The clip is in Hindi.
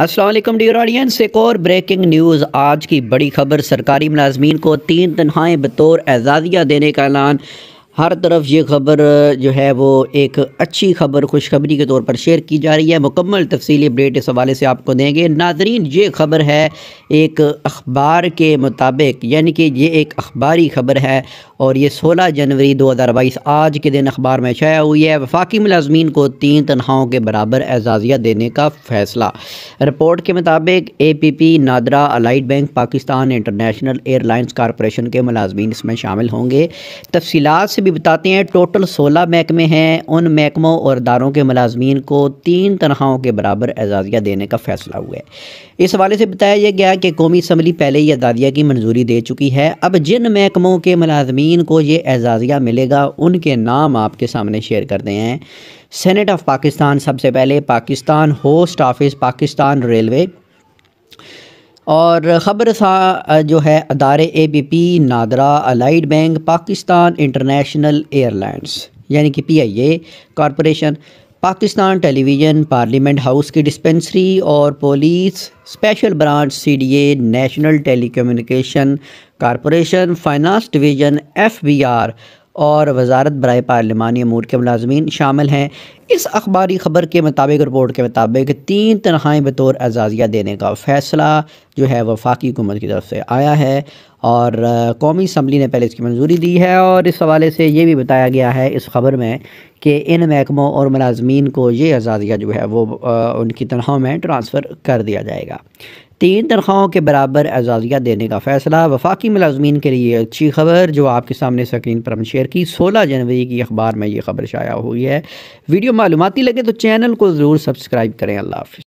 असलम डियर ऑडियंस एक और ब्रेकिंग न्यूज़ आज की बड़ी खबर सरकारी मुलाजमीन को तीन तनख्वाहें बतौर एजाज़िया देने का ऐलान हर तरफ ये खबर जो है वो एक अच्छी खबर खुशखबरी के तौर पर शेयर की जा रही है मुकम्मल तफसीली अपडेट इस हवाले से आपको देंगे नाजरीन ये खबर है एक अखबार के मुताबिक यानी कि ये एक अखबारी खबर है और ये 16 जनवरी 2022 आज के दिन अखबार में छाया हुई है वफाकी मुलाजमीन को तीन तनख्वाहों के बराबर एजाज़िया देने का फ़ैसला रिपोर्ट के मुताबिक A P P NADRA Allied Bank Pakistan International Airlines Corporation के मुलाजमीन इसमें शामिल होंगे तफसीत से भी बताते हैं टोटल सोलह महकमे हैं उन महकमों और इदारों के मुलाजमीन को तीन तनख्वाहों के बराबर एजाज़िया देने का फैसला हुआ है इस हवाले से बताया यह गया कि कौमी असम्बली पहले ही आजादिया की मंजूरी दे चुकी है अब जिन महकमों के मुलाजमीन को ये एजाज़िया मिलेगा उनके नाम आपके सामने शेयर करते हैं सेनेट ऑफ पाकिस्तान सबसे पहले Pakistan post office Pakistan railway और ख़बर जो है अदारे A B P NADRA Allied Bank Pakistan International Airlines यानी कि P I A Corporation Pakistan Television Parliament House की डिस्पेंसरी और police special branch C D A national communication corporation finance division F B R और वजारत बरए पार्लिमानी अमूर के मुलाजमी शामिल हैं इस अखबारी ख़बर के मुताबिक रिपोर्ट के मुताबिक तीन तनखाएँ बतौर एजाज़िया देने का फ़ैसला जो है वफाकी हुकूमत की तरफ से आया है और कौमी असम्बली ने पहले इसकी मंजूरी दी है और इस हवाले से ये भी बताया गया है इस खबर में कि इन महकमों और मुलाजमीन को ये आज़ादियाँ जो है वो आ, उनकी तनख्वाहों में ट्रांसफ़र कर दिया जाएगा तीन तनख्वाहों के बराबर एजाज़िया देने का फ़ैसला वफाकी मुलाजमीन के लिए अच्छी खबर जो आपके सामने स्क्रीन पर हम शेयर की सोलह जनवरी की अखबार में ये खबर शाया हुई है वीडियो मालूमती लगे तो चैनल को ज़रूर सब्सक्राइब करें अल्लाह हाफिज़